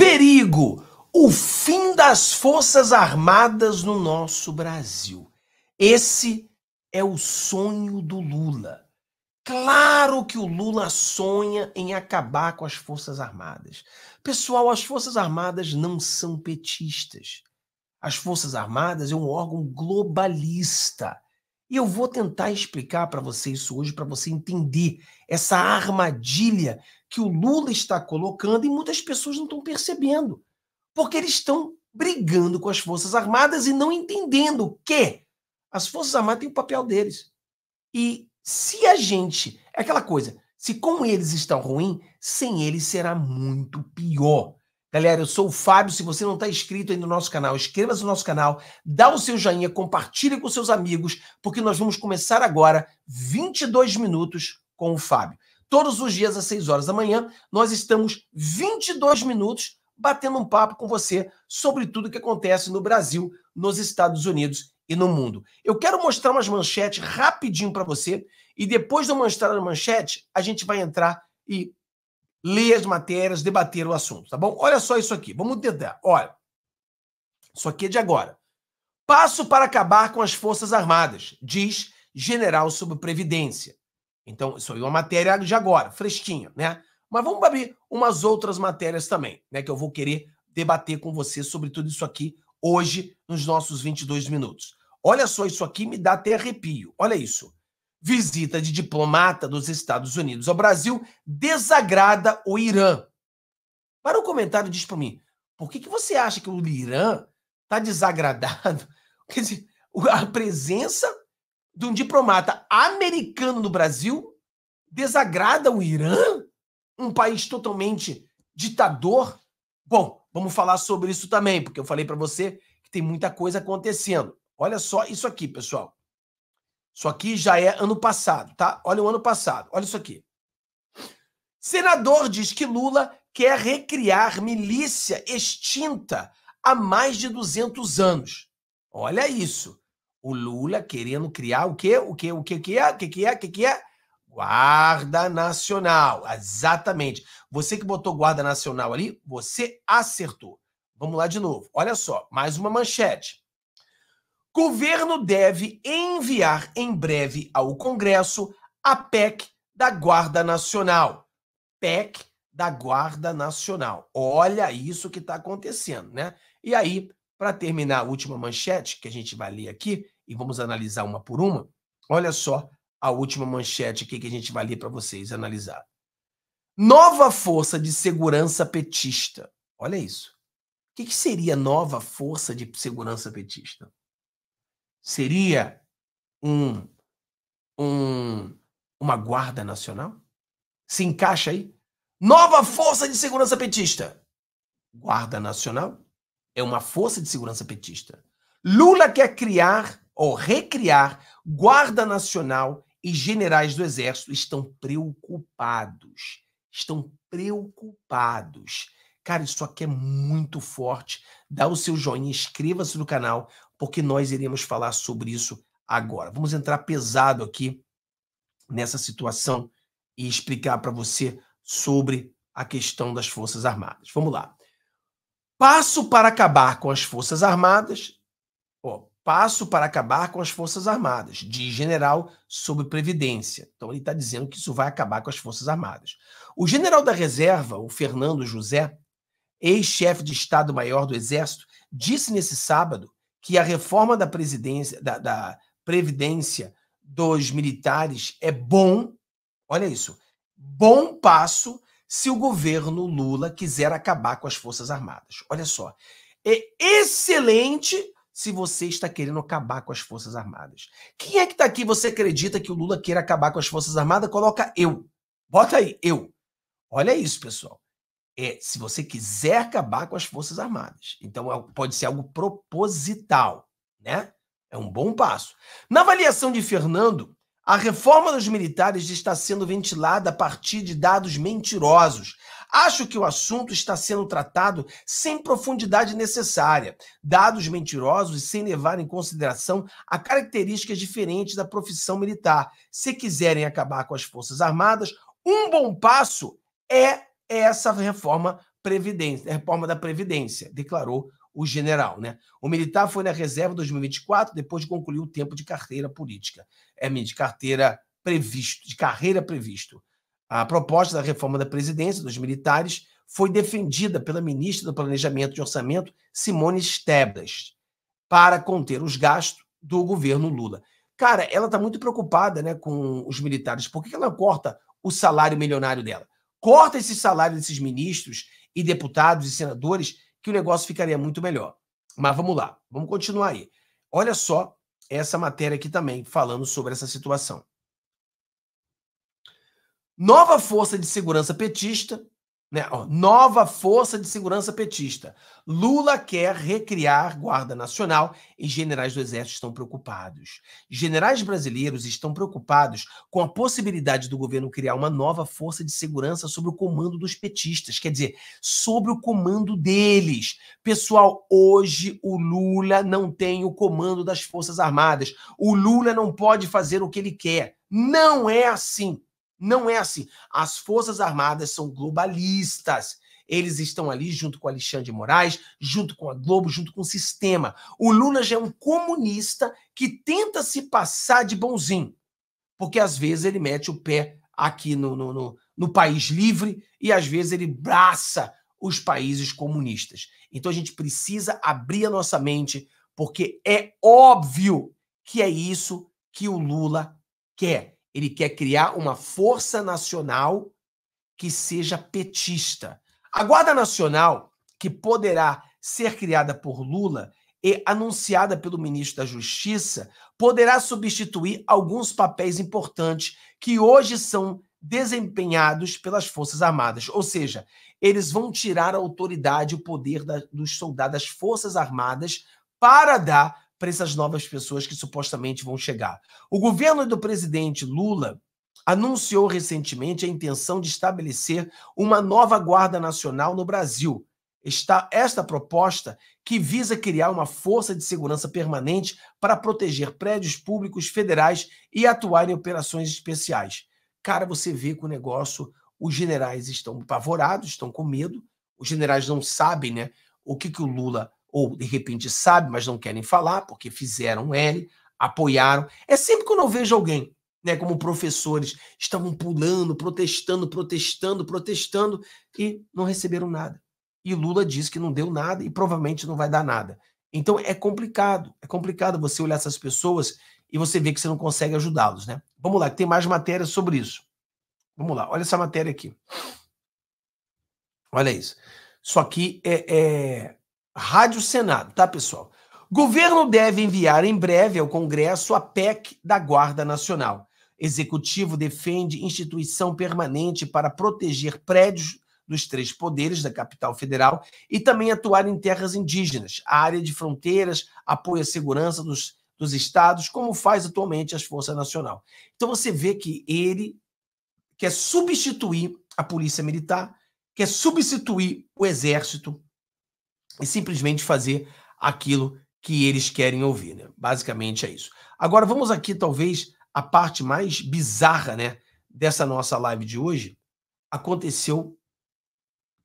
Perigo! O fim das Forças Armadas no nosso Brasil. Esse é o sonho do Lula. Claro que o Lula sonha em acabar com as Forças Armadas. Pessoal, as Forças Armadas não são petistas. As Forças Armadas é um órgão globalista e eu vou tentar explicar para você isso hoje, para você entender essa armadilha que o Lula está colocando e muitas pessoas não estão percebendo, porque eles estão brigando com as Forças Armadas e não entendendo que as Forças Armadas têm o papel deles. E se a gente. É aquela coisa, se com eles está ruim, sem eles será muito pior. Galera, eu sou o Fábio. Se você não está inscrito aí no nosso canal, inscreva-se no nosso canal, dá o seu joinha, compartilhe com seus amigos, porque nós vamos começar agora 22 minutos com o Fábio. Todos os dias às 6 horas da manhã, nós estamos 22 minutos batendo um papo com você sobre tudo o que acontece no Brasil, nos Estados Unidos e no mundo. Eu quero mostrar umas manchetes rapidinho para você e depois de eu mostrar a manchete, a gente vai entrar e ler as matérias, debater o assunto, tá bom? Olha só isso aqui, vamos tentar. Olha, isso aqui é de agora. Passo para acabar com as Forças Armadas, diz general sobre Previdência. Então, isso aí é uma matéria de agora, fresquinha, né? Mas vamos abrir umas outras matérias também, né? Que eu vou querer debater com você sobre tudo isso aqui hoje, nos nossos 22 minutos. Olha só isso aqui, me dá até arrepio. Olha isso. Visita de diplomata dos Estados Unidos ao Brasil desagrada o Irã. Para o um comentário, diz para mim, por que, que você acha que o Irã está desagradado? Quer dizer, a presença de um diplomata americano no Brasil desagrada o Irã? Um país totalmente ditador? Bom, vamos falar sobre isso também, porque eu falei para você que tem muita coisa acontecendo. Olha só isso aqui, pessoal. Isso aqui já é ano passado, tá? Olha o ano passado, olha isso aqui. Senador diz que Lula quer recriar milícia extinta há mais de 200 anos. Olha isso. O Lula querendo criar o quê? O quê? O quê? O que é? O que é? O que é? Guarda Nacional. Exatamente. Você que botou Guarda Nacional ali, você acertou. Vamos lá de novo. Olha só, mais uma manchete. Governo deve enviar em breve ao Congresso a PEC da Guarda Nacional. PEC da Guarda Nacional. Olha isso que está acontecendo, né? E aí, para terminar a última manchete que a gente vai ler aqui, e vamos analisar uma por uma, olha só a última manchete aqui que a gente vai ler para vocês analisar. Nova força de segurança petista. Olha isso. O que, que seria nova força de segurança petista? seria um, um, uma guarda nacional? Se encaixa aí? Nova força de segurança petista. Guarda Nacional é uma força de segurança petista. Lula quer criar ou recriar Guarda Nacional e generais do Exército estão preocupados. Estão preocupados. Cara, isso aqui é muito forte. Dá o seu joinha, inscreva-se no canal, porque nós iremos falar sobre isso agora. Vamos entrar pesado aqui nessa situação e explicar para você sobre a questão das Forças Armadas. Vamos lá. Passo para acabar com as Forças Armadas. Ó, passo para acabar com as Forças Armadas, diz general sobre Previdência. Então, ele está dizendo que isso vai acabar com as Forças Armadas. O general da reserva, o Fernando José, ex-chefe de Estado-Maior do Exército, disse nesse sábado que a reforma da presidência, da, da previdência dos militares é bom, olha isso, bom passo se o governo Lula quiser acabar com as Forças Armadas. Olha só, é excelente se você está querendo acabar com as Forças Armadas. Quem é que está aqui? Você acredita que o Lula queira acabar com as Forças Armadas? Coloca eu. Bota aí, eu. Olha isso, pessoal é se você quiser acabar com as Forças Armadas. Então, é pode ser algo proposital, né? É um bom passo. Na avaliação de Fernando, a reforma dos militares está sendo ventilada a partir de dados mentirosos. Acho que o assunto está sendo tratado sem profundidade necessária, dados mentirosos e sem levar em consideração a características diferentes da profissão militar. Se quiserem acabar com as Forças Armadas, um bom passo é essa reforma previdência, reforma da previdência, declarou o general, né? O militar foi na reserva em 2024 depois de concluir o tempo de carteira política, é de carteira previsto, de carreira previsto. A proposta da reforma da presidência dos militares foi defendida pela ministra do Planejamento e Orçamento, Simone Stebras, para conter os gastos do governo Lula. Cara, ela está muito preocupada né, com os militares. Por que ela corta o salário milionário dela? corta esse salário desses ministros e deputados e senadores, que o negócio ficaria muito melhor. Mas vamos lá, vamos continuar aí. Olha só essa matéria aqui também, falando sobre essa situação. Nova força de segurança petista né? Ó, nova força de segurança petista. Lula quer recriar Guarda Nacional e generais do Exército estão preocupados. Generais brasileiros estão preocupados com a possibilidade do governo criar uma nova força de segurança sobre o comando dos petistas, quer dizer, sobre o comando deles. Pessoal, hoje o Lula não tem o comando das Forças Armadas. O Lula não pode fazer o que ele quer. Não é assim. Não é assim. As Forças Armadas são globalistas. Eles estão ali junto com Alexandre de Moraes, junto com a Globo, junto com o sistema. O Lula já é um comunista que tenta se passar de bonzinho, porque às vezes ele mete o pé aqui no, no, no, no país livre e às vezes ele braça os países comunistas. Então a gente precisa abrir a nossa mente, porque é óbvio que é isso que o Lula quer ele quer criar uma força nacional que seja petista. A Guarda Nacional, que poderá ser criada por Lula e anunciada pelo ministro da Justiça, poderá substituir alguns papéis importantes que hoje são desempenhados pelas Forças Armadas. Ou seja, eles vão tirar a autoridade e o poder da, dos soldados das Forças Armadas para dar para essas novas pessoas que supostamente vão chegar. O governo do presidente Lula anunciou recentemente a intenção de estabelecer uma nova Guarda Nacional no Brasil. Está esta proposta que visa criar uma força de segurança permanente para proteger prédios públicos federais e atuar em operações especiais. Cara, você vê que o negócio, os generais estão apavorados, estão com medo, os generais não sabem né, o que, que o Lula ou de repente sabe, mas não querem falar, porque fizeram L, apoiaram. É sempre quando eu vejo alguém, né, como professores, estavam pulando, protestando, protestando, protestando e não receberam nada. E Lula disse que não deu nada e provavelmente não vai dar nada. Então é complicado, é complicado você olhar essas pessoas e você ver que você não consegue ajudá-los, né? Vamos lá, tem mais matéria sobre isso. Vamos lá, olha essa matéria aqui. Olha isso. Isso aqui é, é Rádio Senado, tá, pessoal? Governo deve enviar em breve ao Congresso a PEC da Guarda Nacional. Executivo defende instituição permanente para proteger prédios dos três poderes da capital federal e também atuar em terras indígenas, a área de fronteiras, apoio à segurança dos, dos estados, como faz atualmente as Forças Nacional. Então você vê que ele quer substituir a polícia militar, quer substituir o exército, e simplesmente fazer aquilo que eles querem ouvir, né? Basicamente é isso. Agora vamos aqui talvez a parte mais bizarra, né, dessa nossa live de hoje. Aconteceu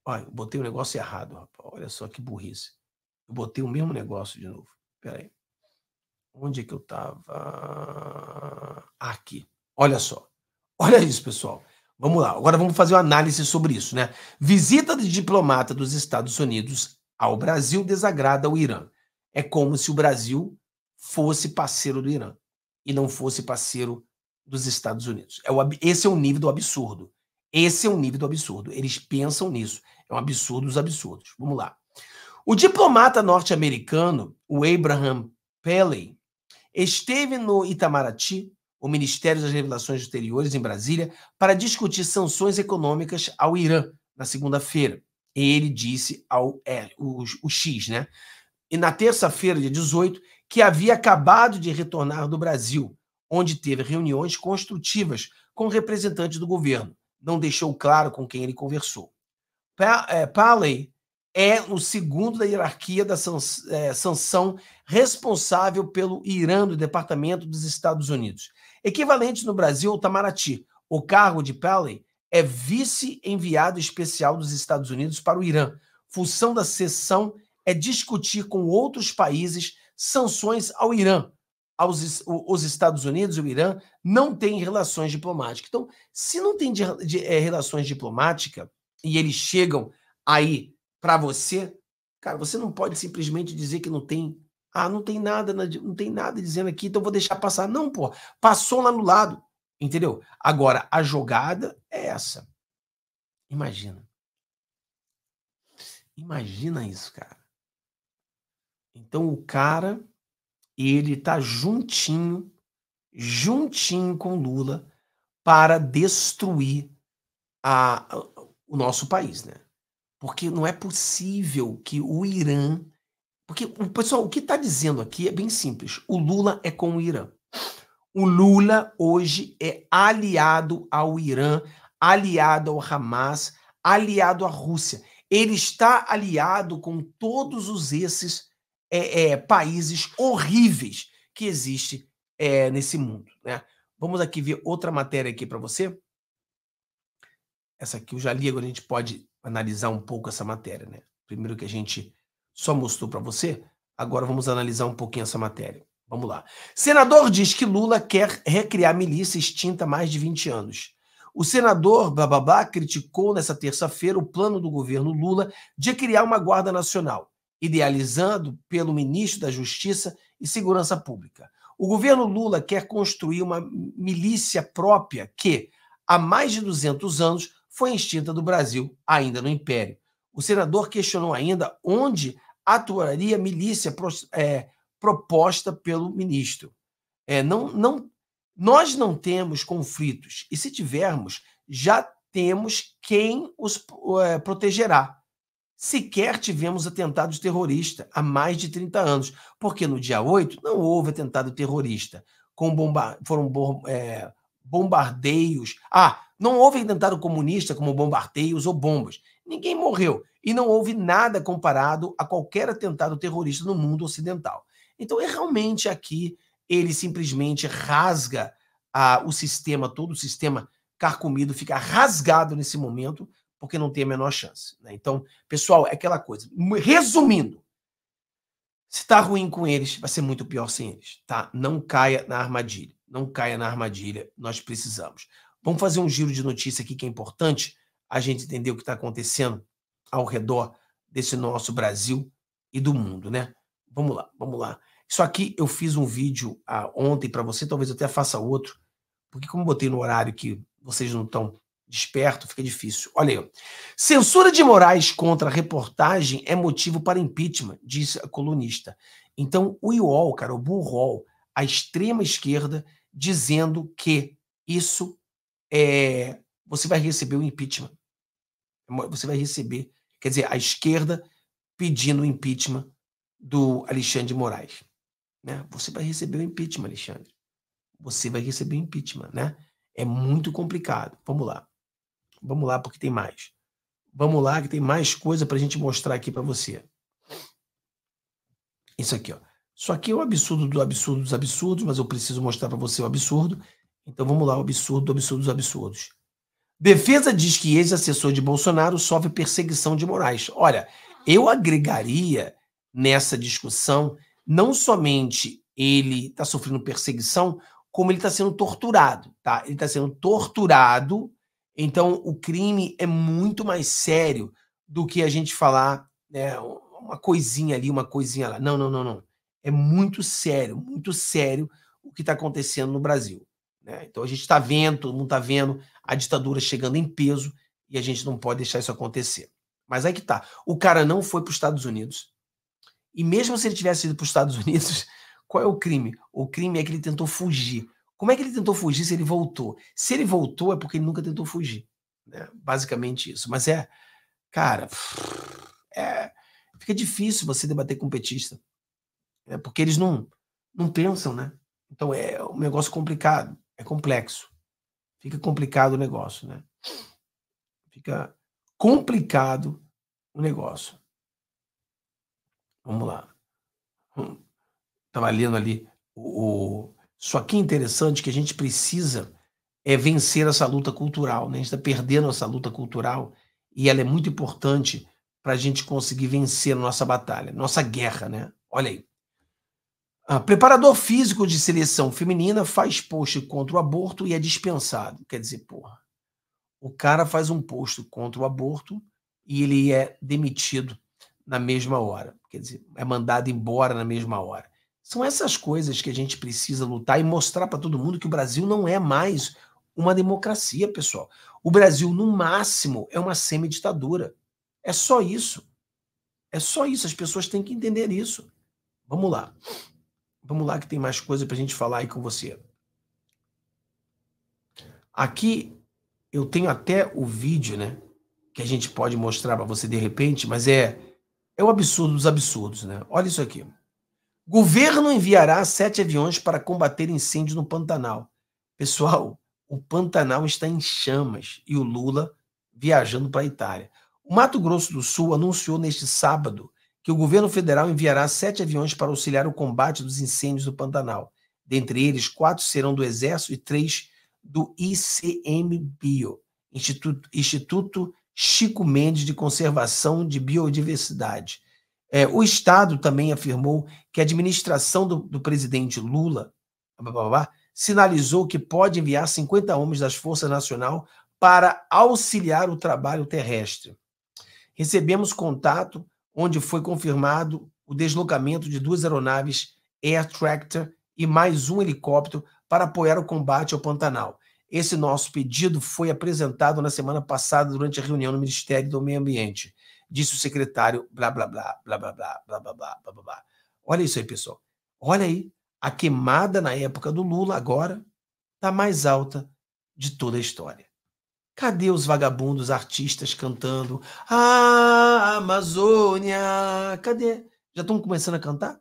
Olha, botei o um negócio errado, rapaz. Olha só que burrice. Eu botei o mesmo negócio de novo. Pera aí. Onde é que eu tava? Aqui. Olha só. Olha isso, pessoal. Vamos lá. Agora vamos fazer uma análise sobre isso, né? Visita de diplomata dos Estados Unidos ao Brasil desagrada o Irã. É como se o Brasil fosse parceiro do Irã e não fosse parceiro dos Estados Unidos. É o, esse é o nível do absurdo. Esse é o nível do absurdo. Eles pensam nisso. É um absurdo dos absurdos. Vamos lá. O diplomata norte-americano, o Abraham Pelley, esteve no Itamaraty, o Ministério das Revelações Exteriores, em Brasília, para discutir sanções econômicas ao Irã, na segunda-feira ele disse ao é, o, o X, né? E na terça-feira, dia 18, que havia acabado de retornar do Brasil, onde teve reuniões construtivas com representantes do governo. Não deixou claro com quem ele conversou. Pa é, Paley é o segundo da hierarquia da é, sanção responsável pelo Irã do Departamento dos Estados Unidos. Equivalente no Brasil ao Tamaraty, o cargo de Paley é vice-enviado especial dos Estados Unidos para o Irã. Função da sessão é discutir com outros países sanções ao Irã. Aos, os Estados Unidos e o Irã não têm relações diplomáticas. Então, se não tem de, de, é, relações diplomáticas e eles chegam aí para você, cara, você não pode simplesmente dizer que não tem. Ah, não tem nada, não tem nada dizendo aqui, então vou deixar passar. Não, pô, passou lá no lado. Entendeu? Agora, a jogada é essa. Imagina. Imagina isso, cara. Então o cara, ele tá juntinho, juntinho com Lula para destruir a, a, o nosso país, né? Porque não é possível que o Irã. Porque, pessoal, o que está dizendo aqui é bem simples. O Lula é com o Irã. O Lula hoje é aliado ao Irã, aliado ao Hamas, aliado à Rússia. Ele está aliado com todos os esses é, é, países horríveis que existem é, nesse mundo. Né? Vamos aqui ver outra matéria aqui para você. Essa aqui eu já li, agora a gente pode analisar um pouco essa matéria. Né? Primeiro que a gente só mostrou para você, agora vamos analisar um pouquinho essa matéria. Vamos lá. Senador diz que Lula quer recriar milícia extinta há mais de 20 anos. O senador Bababá criticou nessa terça-feira o plano do governo Lula de criar uma Guarda Nacional, idealizado pelo ministro da Justiça e Segurança Pública. O governo Lula quer construir uma milícia própria que, há mais de 200 anos, foi extinta do Brasil, ainda no Império. O senador questionou ainda onde atuaria milícia é, proposta pelo ministro. É, não, não, nós não temos conflitos, e se tivermos, já temos quem os é, protegerá. Sequer tivemos atentados terroristas há mais de 30 anos, porque no dia 8 não houve atentado terrorista. Com bomba foram bom, é, bombardeios. Ah, não houve atentado comunista como bombardeios ou bombas. Ninguém morreu e não houve nada comparado a qualquer atentado terrorista no mundo ocidental. Então, é realmente aqui ele simplesmente rasga ah, o sistema, todo o sistema carcomido fica rasgado nesse momento, porque não tem a menor chance. Né? Então, pessoal, é aquela coisa. Resumindo, se tá ruim com eles, vai ser muito pior sem eles, tá? Não caia na armadilha. Não caia na armadilha, nós precisamos. Vamos fazer um giro de notícia aqui que é importante a gente entender o que está acontecendo ao redor desse nosso Brasil e do mundo, né? Vamos lá, vamos lá. Isso aqui eu fiz um vídeo ah, ontem para você, talvez eu até faça outro, porque como botei no horário que vocês não estão desperto, fica difícil. Olha aí. Censura de Moraes contra reportagem é motivo para impeachment, disse a colunista. Então, o IOL, cara, o Burrol, a extrema esquerda, dizendo que isso é. Você vai receber o impeachment. Você vai receber. Quer dizer, a esquerda pedindo impeachment do Alexandre de Moraes. Né? Você vai receber o impeachment, Alexandre. Você vai receber o impeachment, né? É muito complicado. Vamos lá. Vamos lá, porque tem mais. Vamos lá, que tem mais coisa para a gente mostrar aqui para você. Isso aqui, ó. Isso aqui é o um absurdo do absurdo dos absurdos, mas eu preciso mostrar para você o absurdo. Então vamos lá, o absurdo do absurdo dos absurdos. Defesa diz que ex-assessor de Bolsonaro sofre perseguição de Moraes. Olha, eu agregaria nessa discussão, não somente ele está sofrendo perseguição, como ele está sendo torturado, tá? Ele está sendo torturado, então o crime é muito mais sério do que a gente falar né, uma coisinha ali, uma coisinha lá. Não, não, não, não. É muito sério, muito sério o que está acontecendo no Brasil. Né? Então a gente está vendo, todo mundo está vendo a ditadura chegando em peso e a gente não pode deixar isso acontecer. Mas aí que tá. O cara não foi para os Estados Unidos, e mesmo se ele tivesse ido para os Estados Unidos, qual é o crime? O crime é que ele tentou fugir. Como é que ele tentou fugir se ele voltou? Se ele voltou é porque ele nunca tentou fugir. Né? Basicamente isso. Mas é, cara, é, fica difícil você debater com um petista. Né? Porque eles não, não pensam, né? Então é um negócio complicado, é complexo. Fica complicado o negócio, né? Fica complicado o negócio. Vamos lá. Estava hum. lendo ali. O, Isso aqui é interessante que a gente precisa é vencer essa luta cultural. Né? A gente está perdendo essa luta cultural e ela é muito importante para a gente conseguir vencer a nossa batalha, nossa guerra, né? Olha aí. Ah, preparador físico de seleção feminina faz post contra o aborto e é dispensado. Quer dizer, porra, o cara faz um post contra o aborto e ele é demitido na mesma hora quer dizer, é mandado embora na mesma hora. São essas coisas que a gente precisa lutar e mostrar para todo mundo que o Brasil não é mais uma democracia, pessoal. O Brasil, no máximo, é uma semi-ditadura. É só isso. É só isso. As pessoas têm que entender isso. Vamos lá. Vamos lá que tem mais coisa para a gente falar aí com você. Aqui eu tenho até o vídeo, né? Que a gente pode mostrar para você de repente, mas é é o absurdo dos absurdos, né? Olha isso aqui. Governo enviará sete aviões para combater incêndio no Pantanal. Pessoal, o Pantanal está em chamas e o Lula viajando para a Itália. O Mato Grosso do Sul anunciou neste sábado que o governo federal enviará sete aviões para auxiliar o combate dos incêndios do Pantanal. Dentre eles, quatro serão do Exército e três do ICMBio, Instituto, Instituto Chico Mendes de Conservação de Biodiversidade. É, o Estado também afirmou que a administração do, do presidente Lula blá, blá, blá, sinalizou que pode enviar 50 homens das Forças Nacional para auxiliar o trabalho terrestre. Recebemos contato onde foi confirmado o deslocamento de duas aeronaves Air Tractor e mais um helicóptero para apoiar o combate ao Pantanal. Esse nosso pedido foi apresentado na semana passada durante a reunião no Ministério do Meio Ambiente, disse o secretário blá blá blá blá blá blá blá blá blá blá blá. Olha isso aí, pessoal. Olha aí, a queimada na época do Lula agora está mais alta de toda a história. Cadê os vagabundos artistas cantando Ah, Amazônia? Cadê? Já estão começando a cantar?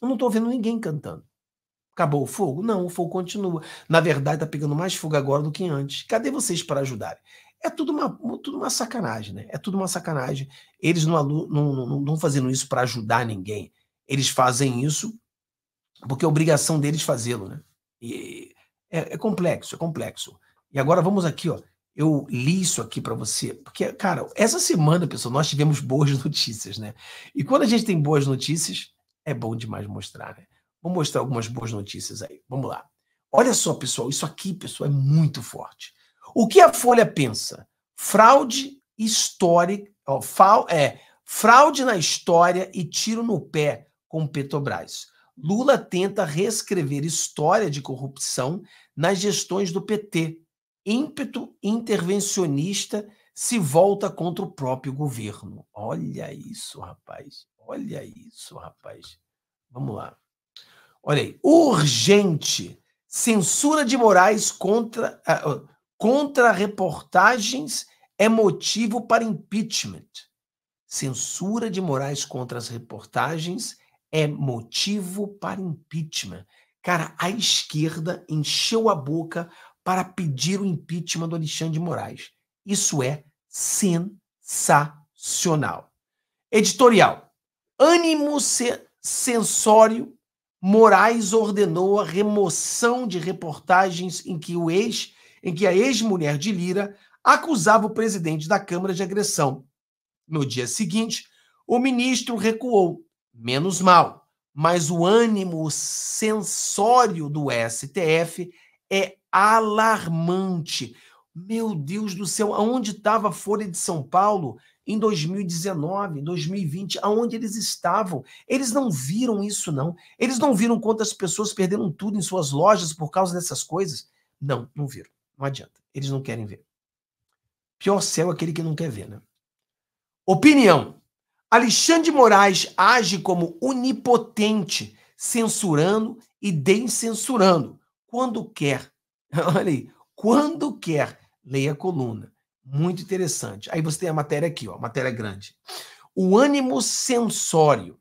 Eu não estou vendo ninguém cantando. Acabou o fogo? Não, o fogo continua. Na verdade, está pegando mais fogo agora do que antes. Cadê vocês para ajudarem? É tudo uma, tudo uma sacanagem, né? É tudo uma sacanagem. Eles não estão não, não, não fazendo isso para ajudar ninguém. Eles fazem isso porque é obrigação deles fazê-lo, né? E é, é, complexo, é complexo. E agora vamos aqui, ó. Eu li isso aqui para você, porque, cara, essa semana, pessoal, nós tivemos boas notícias, né? E quando a gente tem boas notícias, é bom demais mostrar, né? Vou mostrar algumas boas notícias aí. Vamos lá. Olha só, pessoal, isso aqui, pessoal, é muito forte. O que a Folha pensa? Fraude histórica, ó, fal, é, fraude na história e tiro no pé com Petrobras. Lula tenta reescrever história de corrupção nas gestões do PT. Ímpeto intervencionista se volta contra o próprio governo. Olha isso, rapaz. Olha isso, rapaz. Vamos lá. Olha aí, urgente. Censura de Moraes contra, uh, contra reportagens é motivo para impeachment. Censura de Moraes contra as reportagens é motivo para impeachment. Cara, a esquerda encheu a boca para pedir o impeachment do Alexandre de Moraes. Isso é sensacional. Editorial. Ânimo censório Moraes ordenou a remoção de reportagens em que o ex, em que a ex-mulher de Lira acusava o presidente da Câmara de agressão. No dia seguinte, o ministro recuou. Menos mal, mas o ânimo sensório do STF é alarmante. Meu Deus do céu, aonde estava a Folha de São Paulo em 2019, 2020, aonde eles estavam? Eles não viram isso, não. Eles não viram quantas pessoas perderam tudo em suas lojas por causa dessas coisas? Não, não viram. Não adianta. Eles não querem ver. Pior céu é aquele que não quer ver, né? Opinião. Alexandre de Moraes age como onipotente, censurando e descensurando quando quer. Olha aí, quando quer Leia a coluna. Muito interessante. Aí você tem a matéria aqui, ó, matéria grande. O ânimo sensório.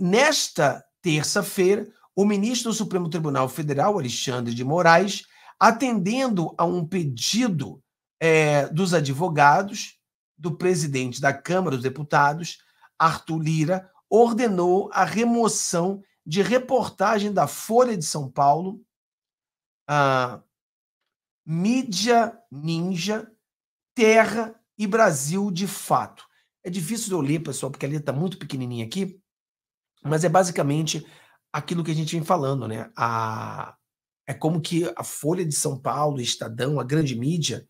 Nesta terça-feira, o ministro do Supremo Tribunal Federal, Alexandre de Moraes, atendendo a um pedido é, dos advogados do presidente da Câmara dos Deputados, Arthur Lira, ordenou a remoção de reportagem da Folha de São Paulo, ah, mídia ninja, terra e Brasil de fato. É difícil de eu ler, pessoal, porque a letra está muito pequenininha aqui, mas é basicamente aquilo que a gente vem falando, né? A, é como que a Folha de São Paulo, Estadão, a grande mídia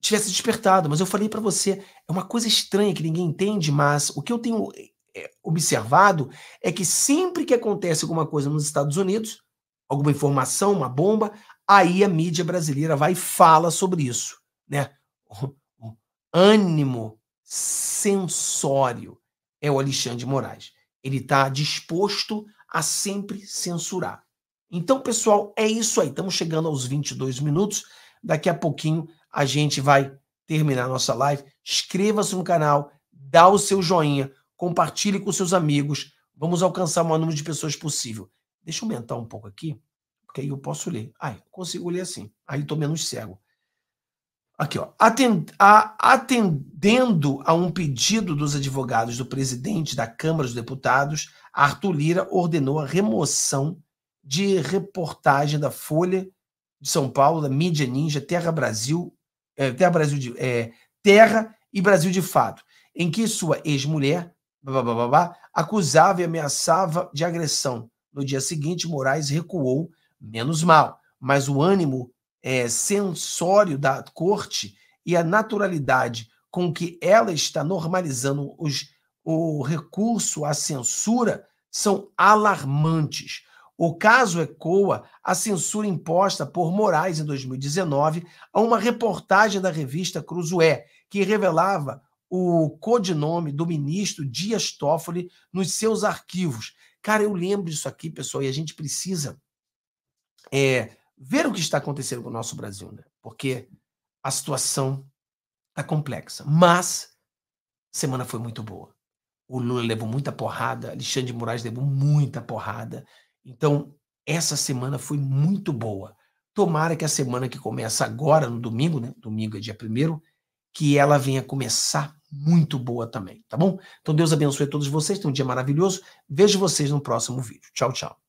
tivesse despertado. Mas eu falei para você, é uma coisa estranha que ninguém entende, mas o que eu tenho é, observado é que sempre que acontece alguma coisa nos Estados Unidos, alguma informação, uma bomba, Aí a mídia brasileira vai e fala sobre isso, né? O ânimo sensório é o Alexandre de Moraes. Ele está disposto a sempre censurar. Então, pessoal, é isso aí. Estamos chegando aos 22 minutos. Daqui a pouquinho a gente vai terminar nossa live. Inscreva-se no canal, dá o seu joinha, compartilhe com seus amigos. Vamos alcançar o maior número de pessoas possível. Deixa eu aumentar um pouco aqui aí eu posso ler. Ai, consigo ler assim. Aí estou menos cego. Aqui, ó. a, atendendo a um pedido dos advogados do presidente da Câmara dos Deputados, Arthur Lira ordenou a remoção de reportagem da Folha de São Paulo, da Mídia Ninja, Terra Brasil, é, Terra Brasil de, é, Terra e Brasil de Fato, em que sua ex-mulher, acusava e ameaçava de agressão. No dia seguinte, Moraes recuou menos mal. Mas o ânimo é, sensório da corte e a naturalidade com que ela está normalizando os, o recurso à censura são alarmantes. O caso ecoa a censura imposta por Moraes em 2019 a uma reportagem da revista Cruzoé, que revelava o codinome do ministro Dias Toffoli nos seus arquivos. Cara, eu lembro disso aqui, pessoal, e a gente precisa é, ver o que está acontecendo com o nosso Brasil, né? Porque a situação está complexa. Mas semana foi muito boa. O Lula levou muita porrada, Alexandre de Moraes levou muita porrada. Então, essa semana foi muito boa. Tomara que a semana que começa agora, no domingo, né? Domingo é dia primeiro, que ela venha começar muito boa também, tá bom? Então Deus abençoe todos vocês, tenham um dia maravilhoso. Vejo vocês no próximo vídeo. Tchau, tchau.